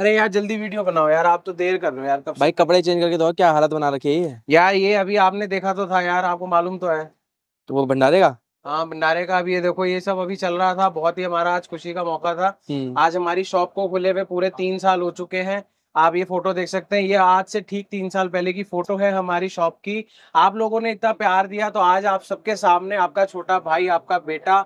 अरे यार जल्दी वीडियो बनाओ यार आप तो देर कर रहे हो यार कब भाई कपड़े चेंज करके दो क्या हालत बना रखी है यार ये अभी आपने देखा तो था यार आपको मालूम तो है तो वो भंडारे का हाँ भंडारे का अभी ये देखो ये सब अभी चल रहा था बहुत ही हमारा आज खुशी का मौका था हम्म। आज हमारी शॉप को खुले हुए पूरे तीन साल हो चुके हैं आप ये फोटो देख सकते हैं ये आज से ठीक तीन साल पहले की फोटो है हमारी शॉप की आप लोगों ने इतना प्यार दिया तो आज आप सबके सामने आपका छोटा भाई आपका बेटा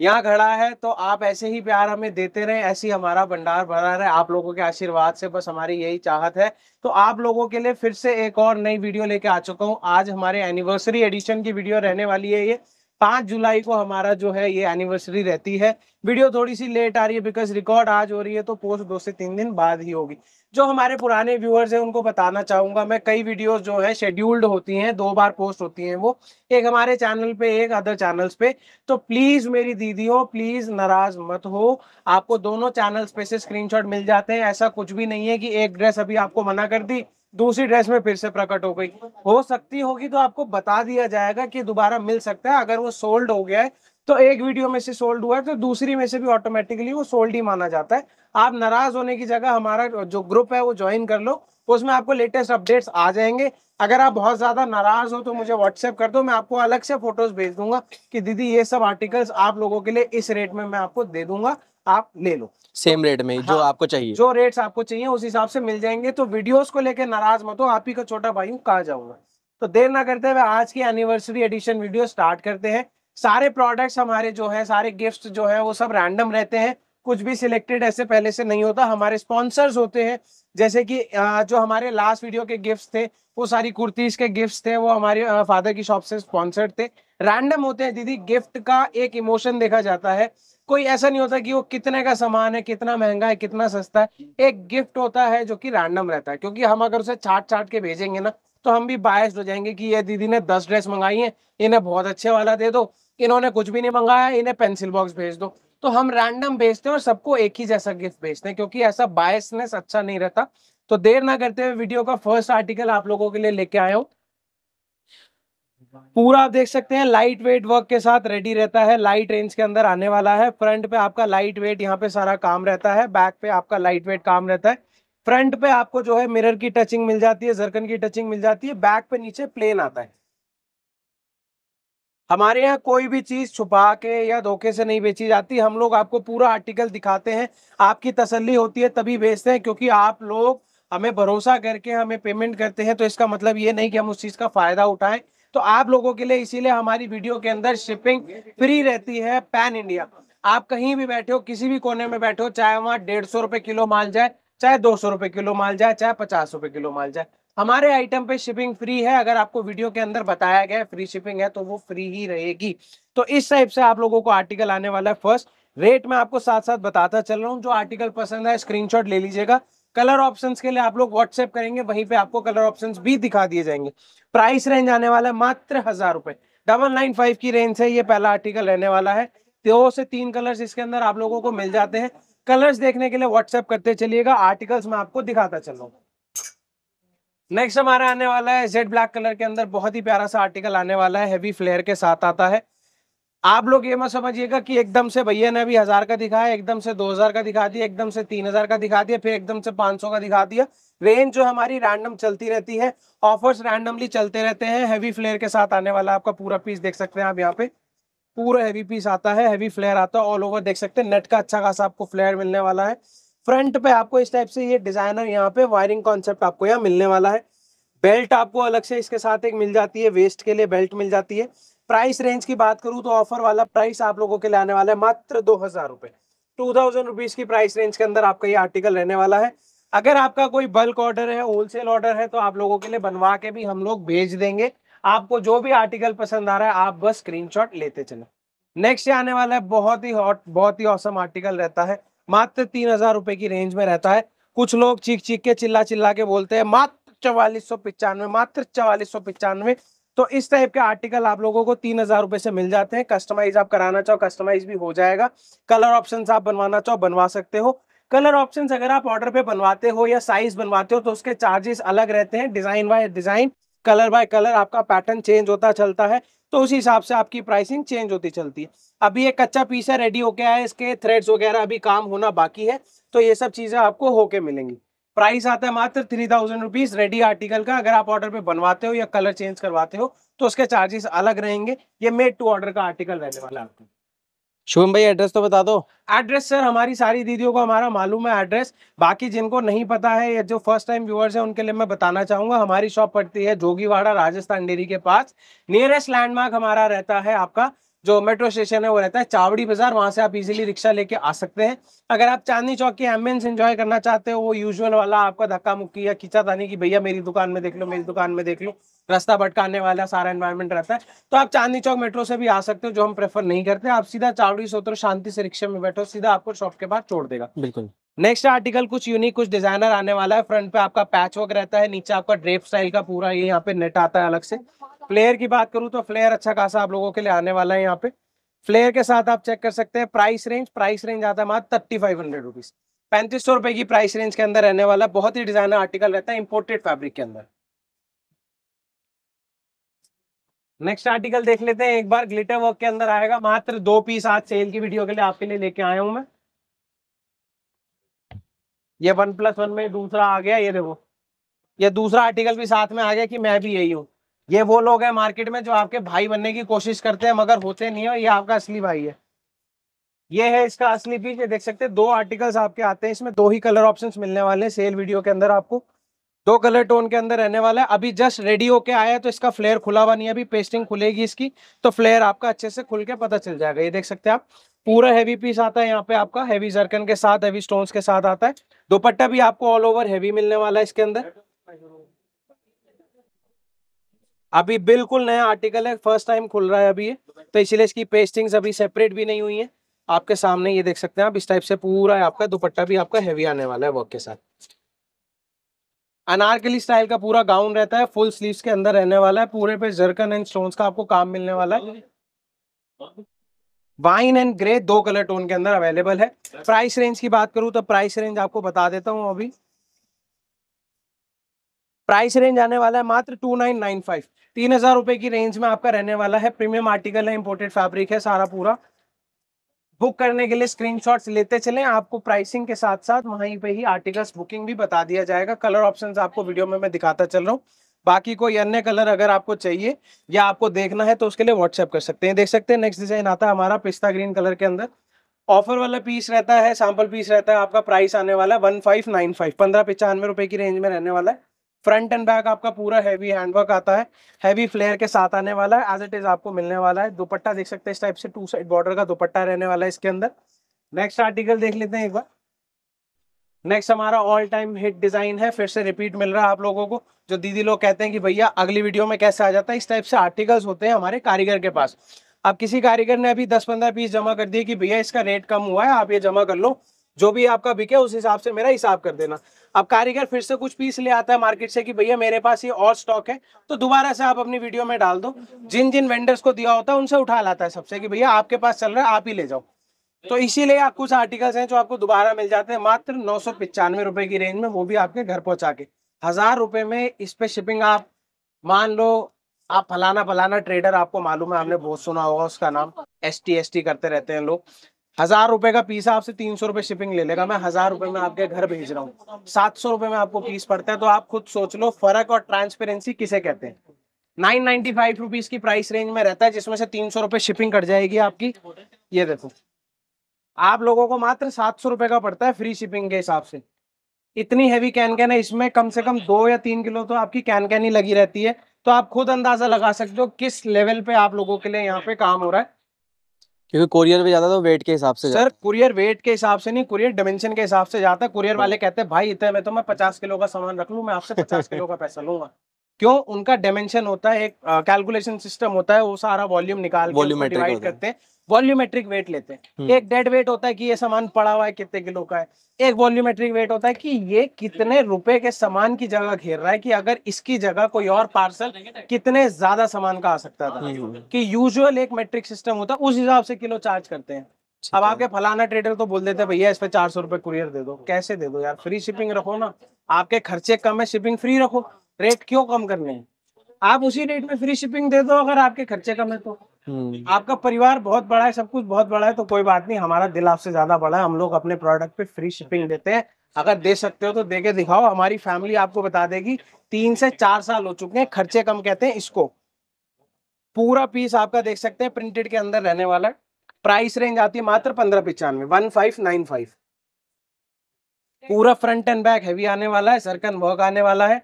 यहाँ खड़ा है तो आप ऐसे ही प्यार हमें देते रहे ऐसी हमारा भंडार भरा रहे आप लोगों के आशीर्वाद से बस हमारी यही चाहत है तो आप लोगों के लिए फिर से एक और नई वीडियो लेके आ चुका हूँ आज हमारे एनिवर्सरी एडिशन की वीडियो रहने वाली है ये पांच जुलाई को हमारा जो है ये एनिवर्सरी रहती है वीडियो थोड़ी सी लेट आ रही है बिकॉज रिकॉर्ड आज हो रही है तो पोस्ट दो से तीन दिन बाद ही होगी जो हमारे पुराने व्यूअर्स हैं उनको बताना चाहूंगा मैं कई वीडियोस जो है शेड्यूल्ड होती हैं दो बार पोस्ट होती हैं वो एक हमारे चैनल पे एक अदर चैनल्स पे तो प्लीज मेरी दीदियों प्लीज नाराज मत हो आपको दोनों चैनल्स पे से स्क्रीनशॉट मिल जाते हैं ऐसा कुछ भी नहीं है कि एक ड्रेस अभी आपको मना कर दी दूसरी ड्रेस में फिर से प्रकट हो गई हो सकती होगी तो आपको बता दिया जाएगा कि दोबारा मिल सकता है अगर वो सोल्ड हो गया है तो एक वीडियो में से सोल्ड हुआ है तो दूसरी में से भी ऑटोमेटिकली वो सोल्ड ही माना जाता है आप नाराज होने की जगह हमारा जो ग्रुप है वो ज्वाइन कर लो उसमें आपको लेटेस्ट अपडेट्स आ जाएंगे अगर आप बहुत ज़्यादा नाराज हो तो मुझे व्हाट्सएप कर दो मैं आपको अलग से फोटोज भेज दूंगा कि दीदी ये सब आर्टिकल्स आप लोगों के लिए इस रेट में मैं आपको दे दूंगा आप ले लो सेम रेट में हाँ, जो आपको चाहिए जो रेट्स आपको चाहिए उस हिसाब से मिल जाएंगे तो वीडियोस को लेकर नाराज मत हो आप ही का छोटा भाई हूँ कहा जाऊंगा तो देर ना करते हुए आज की एनिवर्सरी एडिशन वीडियो स्टार्ट करते हैं सारे प्रोडक्ट्स हमारे जो है सारे गिफ्ट जो है वो सब रैंडम रहते हैं कुछ भी सिलेक्टेड ऐसे पहले से नहीं होता हमारे स्पॉन्सर्स होते हैं जैसे कि जो हमारे लास्ट वीडियो के गिफ्ट्स थे वो सारी कुर्तीज के गिफ्ट्स थे वो हमारे फादर की शॉप से स्पॉन्सर्ड थे रैंडम होते हैं दीदी गिफ्ट का एक इमोशन देखा जाता है कोई ऐसा नहीं होता कि वो कितने का सामान है कितना महंगा है कितना सस्ता है एक गिफ्ट होता है जो कि रैंडम रहता है क्योंकि हम अगर उसे छाट छाट के भेजेंगे ना तो हम भी बायस्ड हो जाएंगे कि ये दीदी ने दस ड्रेस मंगाई है इन्हें बहुत अच्छे वाला दे दो इन्होंने कुछ भी नहीं मंगाया इन्हें पेंसिल बॉक्स भेज दो तो हम रैंडम भेजते हैं और सबको एक ही जैसा गिफ्ट भेजते हैं क्योंकि ऐसा बायसनेस अच्छा नहीं रहता तो देर ना करते हुए वीडियो का फर्स्ट आर्टिकल आप लोगों के लिए लेके आया हूँ पूरा आप देख सकते हैं लाइट वेट वर्क के साथ रेडी रहता है लाइट रेंज के अंदर आने वाला है फ्रंट पे आपका लाइट वेट यहाँ पे सारा काम रहता है बैक पे आपका लाइट वेट काम रहता है फ्रंट पे आपको जो है मिरर की टचिंग मिल जाती है जरकन की टचिंग मिल जाती है बैक पे नीचे प्लेन आता है हमारे यहाँ कोई भी चीज़ छुपा के या धोखे से नहीं बेची जाती हम लोग आपको पूरा आर्टिकल दिखाते हैं आपकी तसल्ली होती है तभी बेचते हैं क्योंकि आप लोग हमें भरोसा करके हमें पेमेंट करते हैं तो इसका मतलब ये नहीं कि हम उस चीज़ का फ़ायदा उठाएं तो आप लोगों के लिए इसीलिए हमारी वीडियो के अंदर शिपिंग फ्री रहती है पैन इंडिया आप कहीं भी बैठे हो किसी भी कोने में बैठे हो चाहे वहाँ डेढ़ सौ रुपए किलो माल जाए चाहे दो सौ रुपए किलो माल जाए चाहे पचास रुपए किलो माल जाए हमारे आइटम पे शिपिंग फ्री है अगर आपको वीडियो के अंदर बताया गया है फ्री शिपिंग है तो वो फ्री ही रहेगी तो इस टाइप से आप लोगों को आर्टिकल आने वाला है फर्स्ट रेट मैं आपको साथ साथ बताता चल रहा हूँ जो आर्टिकल पसंद है स्क्रीनशॉट ले लीजिएगा कलर ऑप्शंस के लिए आप लोग व्हाट्सएप करेंगे वहीं पे आपको कलर ऑप्शंस भी दिखा दिए जाएंगे प्राइस रेंज आने वाला है मात्र हजार रुपए डबल नाइन फाइव की रेंज से ये पहला आर्टिकल रहने वाला है दो से तीन कलर्स इसके अंदर आप लोगों को मिल जाते हैं कलर्स देखने के लिए व्हाट्सएप करते चलिएगा आर्टिकल्स मैं आपको दिखाता चल रहा हूँ नेक्स्ट हमारा आने वाला है जेड ब्लैक कलर के अंदर बहुत ही प्यारा सा आर्टिकल आने वाला है हैवी फ्लेयर के साथ आता है आप लोग ये मत समझिएगा कि एकदम से भैया ने अभी हजार का दिखाया एकदम से दो हजार का दिखा दिया एकदम से तीन हजार का दिखा दिया फिर एकदम से पांच सौ का दिखा दिया रेंज जो हमारी रैंडम चलती रहती है ऑफर्स रैंडमली चलते रहते हैं हैवी फ्लेयर के साथ आने वाला आपका पूरा पीस देख सकते हैं आप यहाँ पे पूरा हैवी पीस आता है हैवी फ्लेयर आता है ऑल ओवर देख सकते हैं नेट का अच्छा खासा आपको फ्लेयर मिलने वाला है फ्रंट पे आपको इस टाइप से ये डिजाइनर यहाँ पे वायरिंग कॉन्सेप्ट आपको यहाँ मिलने वाला है बेल्ट आपको अलग से इसके साथ एक मिल जाती है वेस्ट के लिए बेल्ट मिल जाती है प्राइस रेंज की बात करूँ तो ऑफर वाला प्राइस आप लोगों के लिए आने वाला है मात्र दो हजार रुपए टू थाउजेंड रुपीज की प्राइस रेंज के अंदर आपका ये आर्टिकल रहने वाला है अगर आपका कोई बल्क ऑर्डर है होलसेल ऑर्डर है तो आप लोगों के लिए बनवा के भी हम लोग भेज देंगे आपको जो भी आर्टिकल पसंद आ रहा है आप बस स्क्रीन लेते चले नेक्स्ट आने वाला है बहुत ही हॉट बहुत ही औसम आर्टिकल रहता है मात्र तीन हजार रुपए की रेंज में रहता है कुछ लोग चीख चीख के चिल्ला चिल्ला के बोलते हैं मात्र चवालीस सौ पिचानवे मात्र चवालीस सौ पिचानवे तो इस टाइप के आर्टिकल आप लोगों को तीन हजार रुपए से मिल जाते हैं कस्टमाइज आप कराना चाहो कस्टमाइज भी हो जाएगा कलर ऑप्शन आप बनवाना चाहो बनवा सकते हो कलर ऑप्शन अगर आप ऑर्डर पे बनवाते हो या साइज बनवाते हो तो उसके चार्जेस अलग रहते हैं design by design colour by colour आपका पैटर्न चेंज होता चलता है तो उसी हिसाब से आपकी प्राइसिंग चेंज होती चलती है अभी एक कच्चा पीस है रेडी हो गया है इसके थ्रेड्स वगैरह अभी काम होना बाकी है तो ये सब चीज़ें आपको होके मिलेंगी प्राइस आता है मात्र three thousand rupees ready article का अगर आप ऑर्डर पे बनवाते हो या कलर चेंज करवाते हो तो उसके चार्जेस अलग रहेंगे ये मेड टू ऑर्डर का आर्टिकल रहने वाला है आपको शुभम भाई एड्रेस तो बता दो एड्रेस सर हमारी सारी दीदियों को हमारा मालूम है एड्रेस बाकी जिनको नहीं पता है या जो फर्स्ट टाइम व्यूअर्स है उनके लिए मैं बताना चाहूंगा हमारी शॉप पड़ती है जोगीवाड़ा राजस्थान डेरी के पास नियरेस्ट लैंडमार्क हमारा रहता है आपका जो मेट्रो स्टेशन है वो रहता है चावड़ी बाजार वहां से आप इजीली रिक्शा लेके आ सकते हैं अगर आप चांदनी चौक की एम्बियंस एंजॉय करना चाहते हो वो यूजुअल वाला आपका धक्का मुक्की या खींचा तानी की भैया मेरी दुकान में देख लो मेरी दुकान में देख लो रास्ता भटकाने वाला सारा एनवायरमेंट रहता है तो आप चांदनी चौक मेट्रो से भी आ सकते हो जो हम प्रेफर नहीं करते आप सीधा चावड़ी से उतरो शांति से रिक्शा में बैठो सीधा आपको शॉप के बाहर छोड़ देगा बिल्कुल नेक्स्ट आर्टिकल कुछ यूनिक कुछ डिजाइनर आने वाला है फ्रंट पे आपका पैच वर्क रहता है नीचे आपका ड्रेप स्टाइल का पूरा ये यहाँ पे नेट आता है अलग से फ्लेयर की बात करूँ तो फ्लेयर अच्छा खासा आप लोगों के लिए आने वाला है यहाँ पे फ्लेयर के साथ आप चेक कर सकते हैं प्राइस रेंज प्राइस रेंज आता है मात्र थर्टी फाइव हंड्रेड रुपीज पैंतीस सौ रुपए की प्राइस रेंज के अंदर रहने वाला बहुत ही डिजाइनर आर्टिकल रहता है इम्पोर्टेड फैब्रिक के अंदर नेक्स्ट आर्टिकल देख लेते हैं एक बार ग्लिटर वर्क के अंदर आएगा मात्र दो पीस आज सेल की वीडियो के लिए आपके लिए लेके आया हूँ मैं ये वन प्लस वन में दूसरा आ गया ये देखो ये दूसरा आर्टिकल भी साथ में आ गया कि मैं भी यही हूँ ये वो लोग हैं मार्केट में जो आपके भाई बनने की कोशिश करते हैं मगर होते नहीं है ये आपका असली भाई है ये है इसका असली पीस ये देख सकते हैं दो आर्टिकल्स आपके आते हैं इसमें दो ही कलर ऑप्शन मिलने वाले हैं सेल वीडियो के अंदर आपको दो कलर टोन के अंदर रहने वाला है अभी जस्ट रेडी होके आया है तो इसका फ्लेयर खुला हुआ नहीं है अभी पेस्टिंग खुलेगी इसकी तो फ्लेयर आपका अच्छे से खुल के पता चल जाएगा ये देख सकते हैं आप पूरा हैवी पीस आता है यहाँ पे आपका हैवी जर्कन के साथ हैवी स्टोन्स के साथ आता है दोपट्टा भी आपको ऑल ओवर हैवी मिलने वाला है इसके अंदर अभी बिल्कुल नया आर्टिकल है फर्स्ट टाइम खुल रहा है अभी ये तो इसलिए इसकी पेस्टिंग्स अभी सेपरेट भी नहीं हुई है आपके सामने ये देख सकते हैं आप इस टाइप से पूरा है आपका दुपट्टा भी आपका हैवी आने वाला है वर्क के साथ अनारकली स्टाइल का पूरा गाउन रहता है फुल स्लीव्स के अंदर रहने वाला है पूरे पे जर्कन एंड स्टोन्स का आपको काम मिलने वाला है वाइन एंड ग्रे दो कलर टोन के अंदर अवेलेबल है प्राइस रेंज की बात करूं तो प्राइस रेंज आपको बता देता हूं अभी प्राइस रेंज आने वाला है मात्र टू नाइन नाइन फाइव तीन हजार रुपए की रेंज में आपका रहने वाला है प्रीमियम आर्टिकल है इम्पोर्टेड फैब्रिक है सारा पूरा बुक करने के लिए स्क्रीनशॉट्स लेते चले आपको प्राइसिंग के साथ साथ वहीं पे ही आर्टिकल्स बुकिंग भी बता दिया जाएगा कलर ऑप्शंस आपको वीडियो में मैं दिखाता चल रहा हूँ बाकी कोई अन्य कलर अगर आपको चाहिए या आपको देखना है तो उसके लिए व्हाट्सएप कर सकते हैं देख सकते हैं नेक्स्ट डिजाइन आता है हमारा पिस्ता ग्रीन कलर के अंदर ऑफर वाला पीस रहता है सैम्पल पीस रहता है आपका प्राइस आने वाला है वन फाइव नाइन फाइव पंद्रह पचानवे रुपए की रेंज में रहने वाला है फ्रंट एंड बैक आपका पूरा हैवी हैंडवर्क आता है हैवी फ्लेयर के साथ आने वाला है एज इट इज आपको मिलने वाला है दुपट्टा देख सकते हैं इस टाइप से टू साइड बॉर्डर का दुपट्टा रहने वाला है इसके अंदर नेक्स्ट आर्टिकल देख लेते हैं एक बार नेक्स्ट हमारा ऑल टाइम हिट डिजाइन है फिर से रिपीट मिल रहा है आप लोगों को जो दीदी लोग कहते हैं कि भैया अगली वीडियो में कैसे आ जाता है इस टाइप से आर्टिकल्स होते हैं हमारे कारीगर के पास अब किसी कारीगर ने अभी दस पंद्रह पीस जमा कर दिए कि भैया इसका रेट कम हुआ है आप ये जमा कर लो जो भी आपका बिके उस हिसाब से मेरा हिसाब कर देना अब कारीगर फिर से कुछ पीस ले आता है मार्केट से कि भैया मेरे पास ये और स्टॉक है तो दोबारा से आप अपनी वीडियो में डाल दो जिन जिन वेंडर्स को दिया होता है उनसे उठा लाता है सबसे कि भैया आपके पास चल रहा है आप ही ले जाओ तो इसीलिए कुछ आर्टिकल्स हैं जो आपको दोबारा मिल जाते हैं मात्र नौ सौ पिचानवे रुपए की रेंज में वो भी आपके घर पहुंचा के हजार रुपए में इस पे शिपिंग आप मान लो आप फलाना फलाना ट्रेडर आपको मालूम है आपने बहुत सुना होगा उसका नाम एस टी एस टी करते रहते हैं लोग हजार रुपए का पीस आपसे तीन सौ रुपए शिपिंग ले लेगा मैं हजार रुपए में आपके घर भेज रहा हूँ सात सौ रुपए में आपको पीस पड़ता है तो आप खुद सोच लो फर्क और ट्रांसपेरेंसी किसे कहते हैं नाइन नाइनटी फाइव रुपीज की प्राइस रेंज में रहता है जिसमें से तीन सौ रुपए शिपिंग कट जाएगी आपकी ये देखो आप लोगों को मात्र सात सौ रुपए का पड़ता है फ्री शिपिंग के हिसाब से इतनी हैवी कैन कैन है इसमें कम से कम दो या तीन किलो तो आपकी कैन कैन ही लगी रहती है तो आप खुद अंदाजा लगा सकते हो किस लेवल पे आप लोगों के लिए यहाँ पे काम हो रहा है क्योंकि कुरियर पे जाता तो वेट के हिसाब से सर कुरियर वेट के हिसाब से नहीं कुरियर डायमेंशन के हिसाब से जाता है कुरियर हाँ। वाले कहते हैं भाई इतने में तो मैं पचास किलो का सामान रख लू मैं आपसे पचास किलो का पैसा लूंगा क्यों उनका डायमेंशन होता है एक कैलकुलेशन सिस्टम होता है वो सारा वॉल्यूम निकाल वॉल्यूम डिवाइड करते हैं वॉल्यूमेट्रिक वेट लेते हैं हम्म। एक डेड वेट होता है कि ये सामान पड़ा हुआ है कितने किलो का है एक वॉल्यूमेट्रिक वेट होता है कि ये कितने रुपए के सामान की जगह घेर रहा है कि अगर इसकी जगह कोई और पार्सल कितने ज्यादा सामान का आ सकता था हम्म। कि यूजुअल एक मेट्रिक सिस्टम होता है उस हिसाब से किलो चार्ज करते हैं अब आपके फलाना ट्रेडर तो बोल देते भैया इस पर चार सौ रुपए कुरियर दे दो कैसे दे दो यार फ्री शिपिंग रखो ना आपके खर्चे कम है शिपिंग फ्री रखो रेट क्यों कम करने हैं आप उसी रेट में फ्री शिपिंग दे दो अगर आपके खर्चे कम है तो हम्म। आपका परिवार बहुत बड़ा है सब कुछ बहुत बड़ा है तो कोई बात नहीं हमारा दिल आपसे ज्यादा बड़ा है हम लोग अपने प्रोडक्ट पे फ्री शिपिंग देते हैं अगर दे सकते हो तो दे के दिखाओ हमारी फैमिली आपको बता देगी तीन से चार साल हो चुके हैं खर्चे कम कहते हैं इसको पूरा पीस आपका देख सकते हैं प्रिंटेड के अंदर रहने वाला है प्राइस रेंज आती है मात्र पंद्रह पिचानवे वन फाइव नाइन फाइव पूरा फ्रंट एंड बैक हैवी आने वाला है सरकन वर्क आने वाला है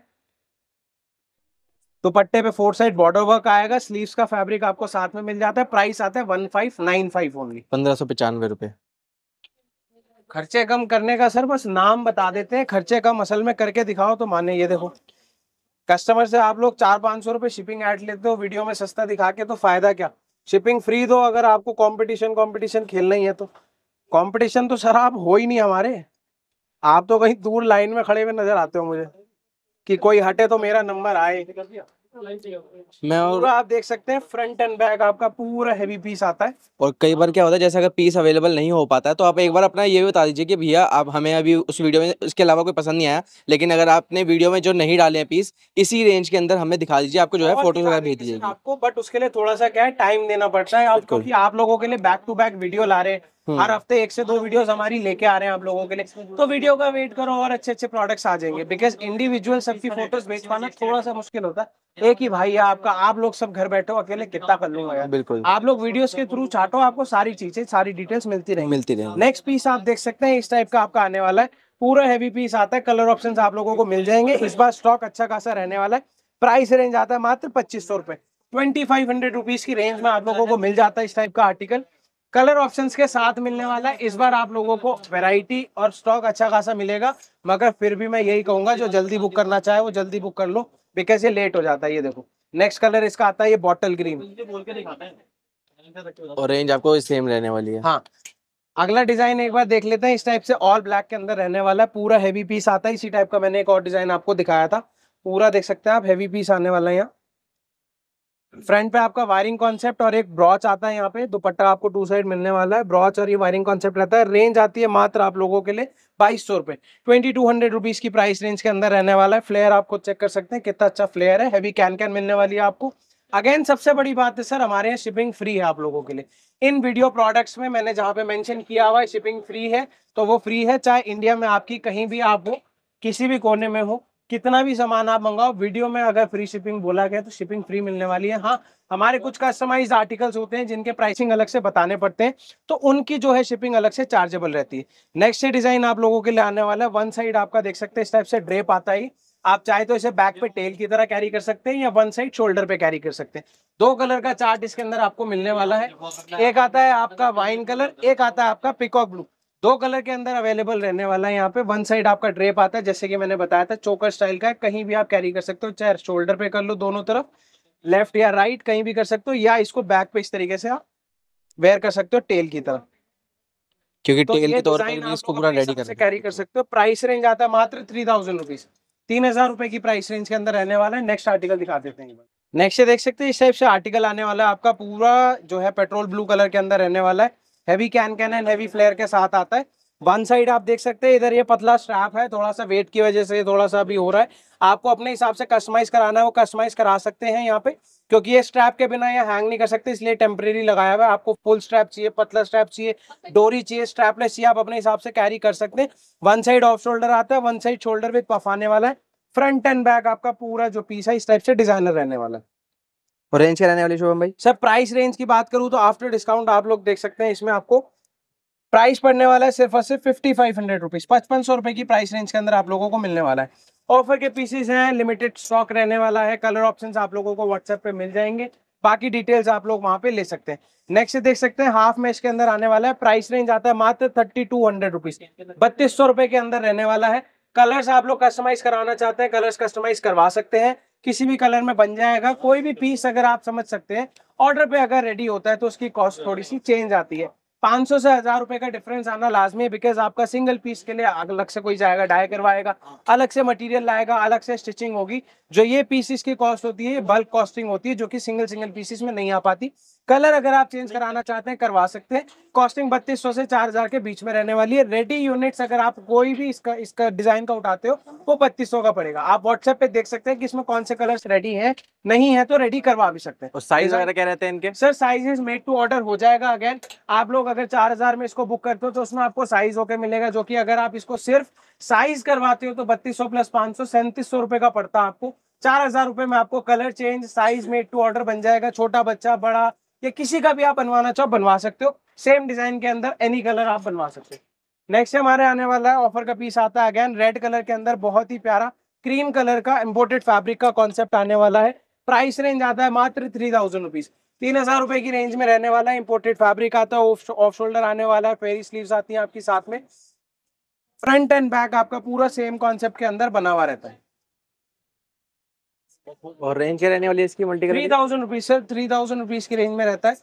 दुपट्टे पे फोर साइड बॉर्डर वर्क आएगा स्लीव्स का फैब्रिक आपको साथ में मिल जाता है प्राइस आता है one five nine five only पंद्रह सौ पचानवे रुपए खर्चे कम करने का सर बस नाम बता देते हैं खर्चे कम असल में करके दिखाओ तो माने ये देखो कस्टमर से आप लोग चार पाँच सौ रुपये शिपिंग ऐड लेते हो वीडियो में सस्ता दिखा के तो फायदा क्या शिपिंग फ्री दो अगर आपको कॉम्पिटिशन कॉम्पिटिशन खेलना ही है तो कॉम्पिटिशन तो सर आप हो ही नहीं हमारे आप तो कहीं दूर लाइन में खड़े हुए नजर आते हो मुझे कि कोई हटे तो मेरा नंबर आए मैं और आप देख सकते हैं फ्रंट एंड बैक आपका पूरा हैवी पीस आता है और कई बार क्या होता है जैसे अगर पीस अवेलेबल नहीं हो पाता है तो आप एक बार अपना ये भी बता दीजिए कि भैया आप हमें अभी उस वीडियो में उसके अलावा कोई पसंद नहीं आया लेकिन अगर आपने वीडियो में जो नहीं डाले हैं पीस इसी रेंज के अंदर हमें दिखा दीजिए आपको जो है फोटो वगैरह भेज दीजिए आपको बट उसके लिए थोड़ा सा क्या है टाइम देना पड़ता है क्योंकि आप लोगों के लिए बैक टू बैक वीडियो ला रहे हैं हम्म। हर हफ्ते एक से दो वीडियोस हमारी लेके आ रहे हैं आप लोगों के लिए तो वीडियो का वेट करो और अच्छे अच्छे प्रोडक्ट्स आ जाएंगे बिकॉज इंडिविजुअल सबकी फोटोज भेज पाना थोड़ा सा मुश्किल होता है एक ही भाई है आपका आप लोग सब घर बैठे अकेले कितना कर लूंगा यार बिल्कुल आप लोग वीडियोस के थ्रू चाटो आपको सारी चीजें सारी डिटेल्स मिलती रहेंगी मिलती रहे नेक्स्ट पीस आप देख सकते हैं इस टाइप का आपका आने वाला है पूरा हैवी पीस आता है कलर ऑप्शन आप लोगों को मिल जाएंगे इस बार स्टॉक अच्छा खासा रहने वाला है प्राइस रेंज आता है मात्र पच्चीस सौ रुपए ट्वेंटी फाइव हंड्रेड रुपीज की रेंज में आप लोगों को मिल जाता है इस टाइप का आर्टिकल कलर ऑप्शंस के साथ मिलने वाला है इस बार आप लोगों को वैरायटी और स्टॉक अच्छा खासा मिलेगा मगर फिर भी मैं यही कहूंगा जो जल्दी बुक करना चाहे वो जल्दी बुक कर लो बिकॉज ये लेट हो जाता है ये देखो नेक्स्ट कलर इसका आता है ये बॉटल ग्रीन और रेंज आपको सेम रहने वाली है हाँ अगला डिजाइन एक बार देख लेते हैं इस टाइप से ऑल ब्लैक के अंदर रहने वाला है पूरा हैवी पीस आता है इसी टाइप का मैंने एक और डिजाइन आपको दिखाया था पूरा देख सकते हैं आप हैवी पीस आने वाला है यहाँ फ्रंट पे आपका वायरिंग कॉन्सेप्ट और एक ब्रॉच आता है यहाँ पे दुपट्टा आपको टू साइड मिलने वाला है ब्रॉच और ये वायरिंग कॉन्सेप्ट रहता है रेंज आती है मात्र आप लोगों के लिए बाईस सौ रुपये ट्वेंटी टू हंड्रेड रुपीज़ की प्राइस रेंज के अंदर रहने वाला है फ्लेयर आपको चेक कर सकते हैं कितना अच्छा फ्लेयर है हैवी कैन कैन मिलने वाली है आपको अगेन सबसे बड़ी बात है सर हमारे यहाँ शिपिंग फ्री है आप लोगों के लिए इन वीडियो प्रोडक्ट्स में मैंने जहाँ पे मैंशन किया हुआ है शिपिंग फ्री है तो वो फ्री है चाहे इंडिया में आपकी कहीं भी आप हो किसी भी कोने में हो कितना भी सामान आप मंगाओ वीडियो में अगर फ्री शिपिंग बोला गया तो शिपिंग फ्री मिलने वाली है हाँ हमारे कुछ कस्टमाइज आर्टिकल्स होते हैं जिनके प्राइसिंग अलग से बताने पड़ते हैं तो उनकी जो है शिपिंग अलग से चार्जेबल रहती है नेक्स्ट डिजाइन आप लोगों के लिए आने वाला है वन साइड आपका देख सकते हैं इस टाइप से ड्रेप आता ही आप चाहे तो इसे बैक पे टेल की तरह कैरी कर सकते हैं या वन साइड शोल्डर पे कैरी कर सकते हैं दो कलर का चार्ट इसके अंदर आपको मिलने वाला है एक आता है आपका वाइन कलर एक आता है आपका पिकॉक ब्लू दो कलर के अंदर अवेलेबल रहने वाला है यहाँ पे वन साइड आपका ड्रेप आता है जैसे कि मैंने बताया था चोकर स्टाइल का है कहीं भी आप कैरी कर सकते हो चाहे शोल्डर पे कर लो दोनों तरफ लेफ्ट या राइट कहीं भी कर सकते हो या इसको बैक पे इस तरीके से आप वेयर कर सकते हो टेल की तरफ क्योंकि तो टेल के तौर पर इसको पूरा रेडी कर कैरी कर सकते हो प्राइस रेंज आता है मात्र थ्री थाउजेंड रुपीज तीन हजार रुपए की प्राइस रेंज के अंदर रहने वाला है नेक्स्ट आर्टिकल दिखा देते हैं नेक्स्ट देख सकते हैं इस टाइप से आर्टिकल आने वाला है आपका पूरा जो है पेट्रोल ब्लू कलर के अंदर रहने वाला है heavy cancan and heavy flare के साथ आता है वन साइड आप देख सकते हैं इधर ये पतला स्ट्रैप है थोड़ा सा वेट की वजह से थोड़ा सा अभी हो रहा है आपको अपने हिसाब से कस्टमाइज कराना है वो कस्टमाइज करा सकते हैं यहाँ पे क्योंकि ये स्ट्रैप के बिना ये हैंग नहीं कर सकते इसलिए टेम्परेरी लगाया हुआ है आपको फुल स्ट्रैप चाहिए पतला स्ट्रैप चाहिए डोरी चाहिए स्ट्रैपलेस चाहिए आप अपने हिसाब से कैरी कर सकते हैं वन साइड ऑफ शोल्डर आता है वन साइड शोल्डर विथ पफाने वाला है फ्रंट एंड बैक आपका पूरा जो पीस है इस टाइप से डिजाइनर रहने वाला है और रेंज के रहने वाले शुभम भाई सर प्राइस रेंज की बात करूँ तो आफ्टर डिस्काउंट आप लोग देख सकते हैं इसमें आपको प्राइस पड़ने वाला है सिर्फ और सिर्फ फिफ्टी फाइव हंड्रेड रुपीज पचपन सौ रुपए की प्राइस रेंज के अंदर आप लोगों को मिलने वाला है ऑफर के पीसेस हैं लिमिटेड स्टॉक रहने वाला है कलर ऑप्शंस आप लोगों को व्हाट्सएप पे मिल जाएंगे बाकी डिटेल्स आप लोग वहां पे ले सकते हैं नेक्स्ट देख सकते हैं हाफ मैच के अंदर आने वाला है प्राइस रेंज आता है मात्र थर्टी टू हंड्रेड रुपीज बत्तीस सौ रुपए के अंदर रहने वाला है कलर्स आप लोग कस्टमाइज कराना चाहते हैं कलर्स कस्टमाइज करवा सकते हैं किसी भी कलर में बन जाएगा कोई भी पीस अगर आप समझ सकते हैं ऑर्डर पे अगर रेडी होता है तो उसकी कॉस्ट थोड़ी सी चेंज आती है 500 से हजार रुपए का डिफरेंस आना लाजमी है बिकॉज आपका सिंगल पीस के लिए अलग से कोई जाएगा डाई करवाएगा अलग से मटेरियल लाएगा अलग से स्टिचिंग होगी जो ये पीसिस की कॉस्ट होती है बल्क कॉस्टिंग होती है जो कि सिंगल सिंगल पीसिस में नहीं आ पाती कलर अगर आप चेंज कराना चाहते हैं करवा सकते हैं कॉस्टिंग बत्तीस सौ से चार हजार के बीच में रहने वाली है रेडी यूनिट्स अगर आप कोई भी इसका इसका डिजाइन का उठाते हो वो बत्तीस सौ का पड़ेगा आप व्हाट्सएप पे देख सकते हैं कि इसमें कौन से कलर्स रेडी हैं नहीं है तो रेडी करवा भी सकते हैं और साइज वगैरह क्या रहते हैं इनके sir size made to order हो जाएगा अगेन आप लोग अगर चार में इसको बुक करते हो तो उसमें आपको साइज होकर मिलेगा जो की अगर आप इसको सिर्फ साइज करवाते हो तो बत्तीस सौ प्लस पांच सौ सैंतीस सौ रुपए का पड़ता है आपको चार हजार रुपए में आपको colour change size made to order बन जाएगा छोटा बच्चा बड़ा या किसी का भी आप बनवाना चाहो बनवा सकते हो सेम डिजाइन के अंदर एनी कलर आप बनवा सकते हो नेक्स्ट हमारे आने वाला है ऑफर का पीस आता है अगैन रेड कलर के अंदर बहुत ही प्यारा क्रीम कलर का इम्पोर्टेड फैब्रिक का कॉन्सेप्ट आने वाला है प्राइस रेंज आता है मात्र थ्री थाउजेंड रुपीज तीन हजार रुपए की रेंज में रहने वाला है इम्पोर्टेड फैब्रिक आता है ऑफ शोल्डर आने वाला है फेरी स्लीव्स आती हैं आपकी साथ में फ्रंट एंड बैक आपका पूरा सेम कॉन्सेप्ट के अंदर बना हुआ रहता है और रेंज क्या रहने वाली है इसकी multi three thousand rupees sir three thousand rupees की रेंज में रहता है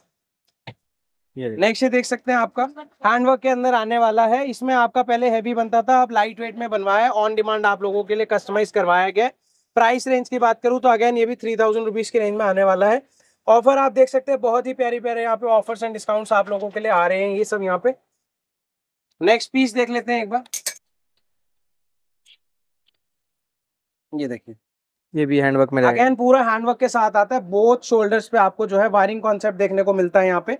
नेक्स्ट ये देख सकते हैं आपका हैंडवर्क के अंदर आने वाला है इसमें आपका पहले हैवी बनता था अब लाइट वेट में बनवाया ऑन डिमांड आप लोगों के लिए कस्टमाइज करवाया गया प्राइस रेंज की बात करूं तो अगेन ये भी थ्री थाउजेंड रुपीज की रेंज में आने वाला है ऑफर आप देख सकते हैं बहुत ही प्यारे प्यारे यहाँ पे ऑफर एंड डिस्काउंट आप लोगों के लिए आ रहे हैं ये सब यहाँ पे नेक्स्ट पीस देख लेते हैं एक बार ये देखिए ये भी हैंडवर्क में अगेन पूरा हैंडवर्क के साथ आता है बोथ शोल्डर्स पे आपको जो है वायरिंग कॉन्सेप्ट देखने को मिलता है यहाँ पे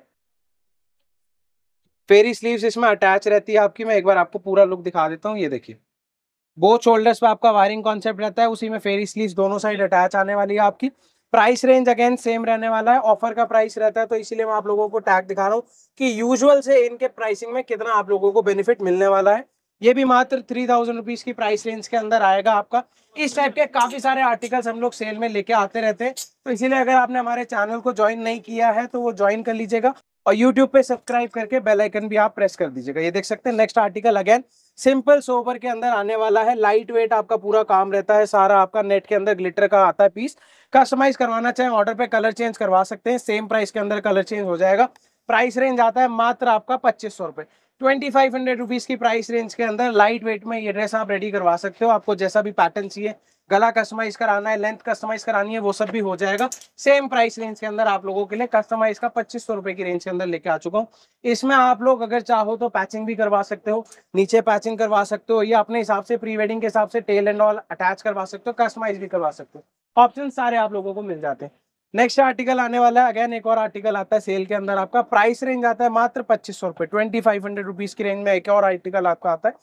फेरी स्लीव्स इसमें अटैच रहती है आपकी मैं एक बार आपको पूरा लुक दिखा देता हूँ ये देखिए बोथ शोल्डर्स पे आपका वायरिंग कॉन्सेप्ट रहता है उसी में फेरी स्लीव दोनों साइड अटैच आने वाली है आपकी प्राइस रेंज अगेन सेम रहने वाला है ऑफर का प्राइस रहता है तो इसीलिए मैं आप लोगों को टैग दिखा रहा हूँ कि यूजुअल से इनके प्राइसिंग में कितना आप लोगों को बेनिफिट मिलने वाला है ये भी मात्र थ्री थाउजेंड रुपीज की प्राइस रेंज के अंदर आएगा आपका इस टाइप के काफी सारे आर्टिकल्स हम लोग सेल में लेके आते रहते हैं तो इसीलिए अगर आपने हमारे चैनल को ज्वाइन नहीं किया है तो वो ज्वाइन कर लीजिएगा और यूट्यूब पे सब्सक्राइब करके बेल आइकन भी आप प्रेस कर दीजिएगा ये देख सकते हैं नेक्स्ट आर्टिकल अगेन सिंपल सोवर के अंदर आने वाला है लाइट वेट आपका पूरा काम रहता है सारा आपका नेट के अंदर ग्लिटर का आता है पीस कस्टमाइज करवाना चाहे ऑर्डर पे कलर चेंज करवा सकते हैं सेम प्राइस के अंदर कलर चेंज हो जाएगा प्राइस रेंज आता है मात्र आपका पच्चीस सौ रुपए ट्वेंटी फाइव हंड्रेड रुपीज़ की प्राइस रेंज के अंदर लाइट वेट में ये ड्रेस आप रेडी करवा सकते हो आपको जैसा भी पैटर्न चाहिए गला कस्टमाइज कराना है लेंथ कस्टमाइज करानी है वो सब भी हो जाएगा सेम प्राइस रेंज के अंदर आप लोगों के लिए कस्टमाइज का पच्चीस सौ रुपए की रेंज के अंदर लेके आ चुका हूँ इसमें आप लोग अगर चाहो तो पैचिंग भी करवा सकते हो नीचे पैचिंग करवा सकते हो या अपने हिसाब से प्री वेडिंग के हिसाब से टेल एंड ऑल अटैच करवा सकते हो कस्टमाइज भी करवा सकते हो ऑप्शन सारे आप लोगों को मिल जाते हैं नेक्स्ट आर्टिकल आने वाला है अगेन एक और आर्टिकल आता है सेल के अंदर आपका प्राइस रेंज आता है मात्र पच्चीस सौ रुपए ट्वेंटी फाइव हंड्रेड रुपीज़ की रेंज में एक और आर्टिकल आपका आता है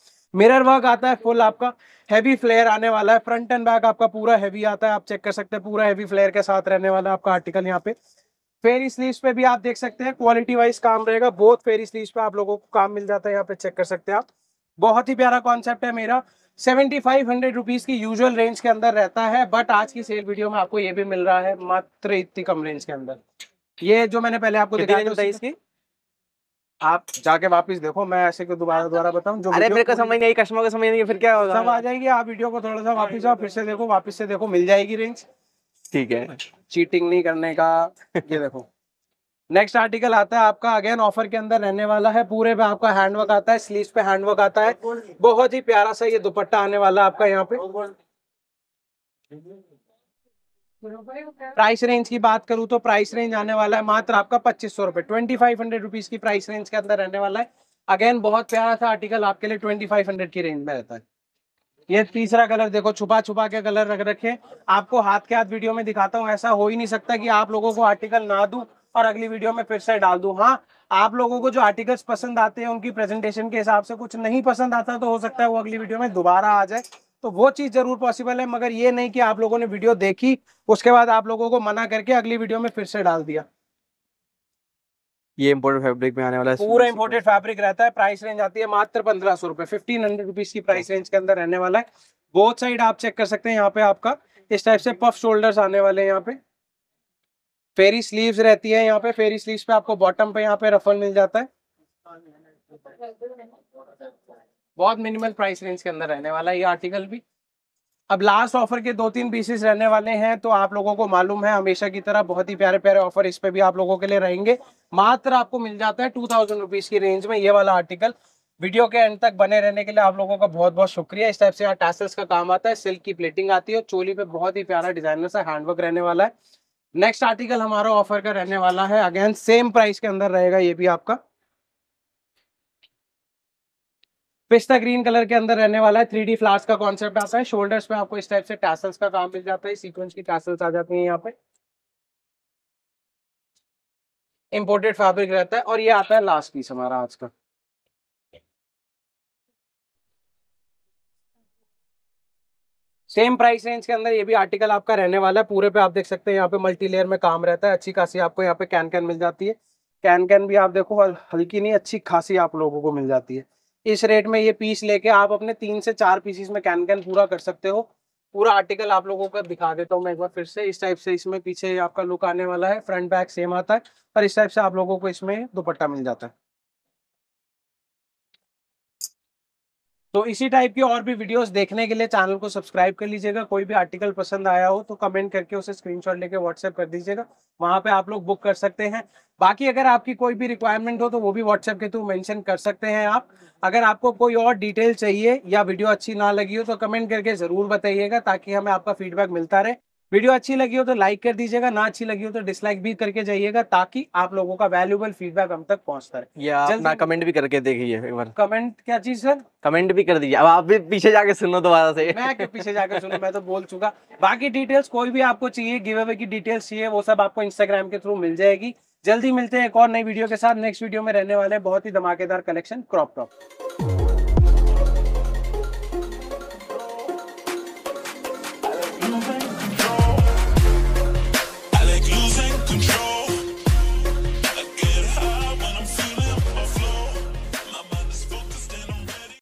मिरर वर्क आता है फुल आपका हैवी फ्लेयर आने वाला है फ्रंट एंड बैक आपका पूरा हैवी आता है आप चेक कर सकते हैं पूरा हैवी फ्लेयर के साथ रहने वाला आपका आर्टिकल यहाँ पे फेरी स्लीव पे भी आप देख सकते हैं क्वालिटी वाइज काम रहेगा बहुत फेरी स्लीव पे आप लोगों को काम मिल जाता है यहाँ पे चेक कर सकते हैं आप बहुत ही प्यारा कॉन्सेप्ट है मेरा सेवेंटी फाइव हंड्रेड रुपीज की यूजुअल रेंज के अंदर रहता है बट आज की सेल वीडियो में आपको ये भी मिल रहा है मात्र इतनी कम रेंज के अंदर ये जो मैंने पहले आपको दिखाया था इसकी आप जाके वापस देखो मैं ऐसे को दोबारा दोबारा बताऊं जो अरे मेरे को समझ नहीं कस्टमर को समझ नहीं फिर क्या होगा सब आ जाएगी आप वीडियो को थोड़ा सा वापस आओ फिर से देखो वापस से देखो मिल जाएगी रेंज ठीक है चीटिंग नहीं करने का ये देखो नेक्स्ट आर्टिकल आता है आपका अगेन ऑफर के अंदर रहने वाला है पूरे पे आपका हैंडवर्क आता है स्लीव पे हैंडवर्क आता है बहुत ही प्यारा सा ये दुपट्टा आने वाला है आपका यहाँ पे प्राइस रेंज की बात करूँ तो प्राइस रेंज आने वाला है मात्र आपका पच्चीस सौ रुपए ट्वेंटी फाइव हंड्रेड रुपीज की प्राइस रेंज के अंदर रहने वाला है अगेन बहुत प्यारा सा आर्टिकल आपके लिए ट्वेंटी फाइव हंड्रेड की रेंज में रहता है ये तीसरा कलर देखो छुपा छुपा के कलर रख रखे आपको हाथ के हाथ वीडियो में दिखाता हूँ ऐसा हो ही नहीं सकता कि आप लोगों को आर्टिकल ना दू और अगली वीडियो में फिर से डाल दू हाँ आप लोगों को जो आर्टिकल्स पसंद आते हैं उनकी प्रेजेंटेशन के हिसाब से कुछ नहीं पसंद आता तो हो सकता है वो अगली वीडियो में दोबारा आ जाए तो वो चीज़ जरूर पॉसिबल है मगर ये नहीं कि आप लोगों ने वीडियो देखी उसके बाद आप लोगों को मना करके अगली वीडियो में फिर से डाल दिया ये इम्पोर्टेड फैब्रिक में आने वाला है पूरा इम्पोर्टेड फैब्रिक रहता है प्राइस रेंज आती है मात्र पंद्रह सौ रुपए फिफ्टीन हंड्रेड रुपीज की प्राइस रेंज के अंदर रहने वाला है बोथ साइड आप चेक कर सकते हैं यहाँ पे आपका इस टाइप से पफ शोल्डर्स आने वाले हैं यहाँ पे फेरी स्लीव्स रहती है यहाँ पे फेरी स्लीव्स पे आपको बॉटम पे यहाँ पे रफल मिल जाता है बहुत मिनिमल प्राइस रेंज के अंदर रहने वाला है ये आर्टिकल भी अब लास्ट ऑफर के दो तीन पीसेस रहने वाले हैं तो आप लोगों को मालूम है हमेशा की तरह बहुत ही प्यारे प्यारे ऑफर इस पे भी आप लोगों के लिए रहेंगे मात्र आपको मिल जाता है टू थाउजेंड रुपीज की रेंज में ये वाला आर्टिकल वीडियो के एंड तक बने रहने के लिए आप लोगों का बहुत बहुत शुक्रिया इस टाइप से यहाँ टैसेस का काम आता है सिल्क की प्लेटिंग आती है चोली पे बहुत ही प्यारा डिजाइनर सा हैंडवर्क रहने वाला है नेक्स्ट आर्टिकल हमारा ऑफर का रहने वाला है अगेन सेम प्राइस के अंदर रहेगा ये भी आपका पिस्ता ग्रीन कलर के अंदर रहने वाला है थ्री डी फ्लावर्स का कॉन्सेप्ट आता है शोल्डर्स पे आपको इस टाइप से टैसल्स का काम मिल जाता है सीक्वेंस की टैसल्स आ जाती हैं यहाँ पे इंपोर्टेड फैब्रिक रहता है और ये आता है लास्ट पीस हमारा आज का सेम प्राइस रेंज के अंदर ये भी आर्टिकल आपका रहने वाला है पूरे पे आप देख सकते हैं यहाँ पे मल्टी लेयर में काम रहता है अच्छी खासी आपको यहाँ पे कैन कैन मिल जाती है कैन कैन भी आप देखो हल्की नहीं अच्छी खासी आप लोगों को मिल जाती है इस रेट में ये पीस लेके आप अपने तीन से चार पीसीस में कैन कैन पूरा कर सकते हो पूरा आर्टिकल आप लोगों का दिखा देता हूँ मैं एक बार फिर से इस टाइप से इसमें पीछे आपका लुक आने वाला है फ्रंट बैक सेम आता है और इस टाइप से आप लोगों को इसमें दुपट्टा मिल जाता है तो इसी टाइप की और भी वीडियोस देखने के लिए चैनल को सब्सक्राइब कर लीजिएगा कोई भी आर्टिकल पसंद आया हो तो कमेंट करके उसे स्क्रीनशॉट लेके व्हाट्सएप कर दीजिएगा वहां पे आप लोग बुक कर सकते हैं बाकी अगर आपकी कोई भी रिक्वायरमेंट हो तो वो भी व्हाट्सएप के थ्रू मेंशन कर सकते हैं आप अगर आपको कोई और डिटेल चाहिए या वीडियो अच्छी ना लगी हो तो कमेंट करके ज़रूर बताइएगा ताकि हमें आपका फीडबैक मिलता रहे वीडियो अच्छी लगी हो तो लाइक कर दीजिएगा ना अच्छी लगी हो तो डिसलाइक भी करके जाइएगा ताकि आप लोगों का वैल्यूबल फीडबैक हम तक पहुंचता रहे या अपना कमेंट भी करके देखिए एक बार कमेंट क्या चीज सर कमेंट भी कर दीजिए अब आप भी पीछे जाके सुनो दोबारा से मैं क्यों पीछे जाके सुनो मैं तो बोल चुका बाकी डिटेल्स कोई भी आपको चाहिए गिव अवे की डिटेल्स चाहिए वो सब आपको इंस्टाग्राम के थ्रू मिल जाएगी जल्दी मिलते हैं एक और नई वीडियो के साथ नेक्स्ट वीडियो में रहने वाले बहुत ही धमाकेदार कलेक्शन क्रॉप टॉप